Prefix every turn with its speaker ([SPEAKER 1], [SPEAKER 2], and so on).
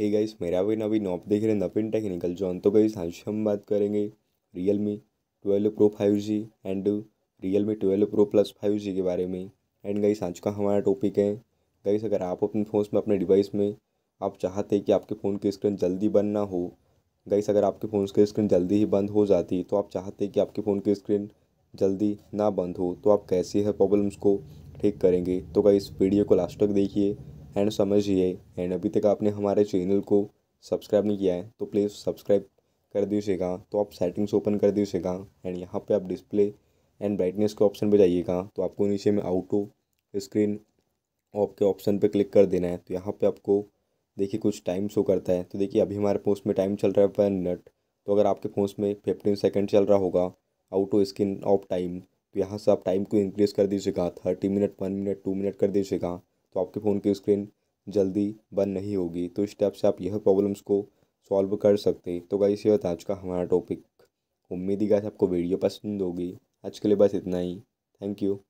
[SPEAKER 1] hey guys मेरा भी नवीन knob देख रहे हैं नपिन टेक्निकल जॉन तो गाइस आज हम बात करेंगे Realme twelve pro five G and Realme twelve pro plus five G के बारे में एंड गाइस आज का हमारा टॉपिक है गाइस अगर आप अपने फ़ोन में अपने डिवाइस में आप चाहते हैं कि आपके फ़ोन की स्क्रीन जल्दी बंद ना हो गाइस अगर आपके फ़ोन की स्क्रीन जल्दी ही बंद हो जाती तो आप चाहते हैं कि आपके फ़ोन की स्क्रीन जल्दी ना बंद हो तो आप कैसे है प्रॉब्लम्स को ठीक करेंगे तो गाइस वीडियो को लास्ट तक देखिए एंड समझिए एंड अभी तक आपने हमारे चैनल को सब्सक्राइब नहीं किया है तो प्लीज़ सब्सक्राइब कर दीजिएगा तो आप सेटिंग्स ओपन कर दीजिएगा एंड यहाँ पे आप डिस्प्ले एंड ब्राइटनेस के ऑप्शन पे जाइएगा तो आपको नीचे में आउटो स्क्रीन ऑफ के ऑप्शन पे क्लिक कर देना है तो यहाँ पे आपको देखिए कुछ टाइम शो करता है तो देखिए अभी हमारे फोन में टाइम चल रहा है वन मिनट तो अगर आपके फोन में फिफ्टीन सेकेंड चल रहा होगा आउटो स्क्रीन ऑफ टाइम तो यहाँ से आप टाइम को इंक्रीज़ कर दीजिएगा thirty minute one minute two minute कर दीजिएगा तो आपके फ़ोन की स्क्रीन जल्दी बंद नहीं होगी तो इस टाइप से आप यह प्रॉब्लम्स को सॉल्व कर सकते हैं तो गाइस ये था आज का हमारा टॉपिक उम्मीद ही गाइस आपको वीडियो पसंद होगी आज के लिए बस इतना ही थैंक यू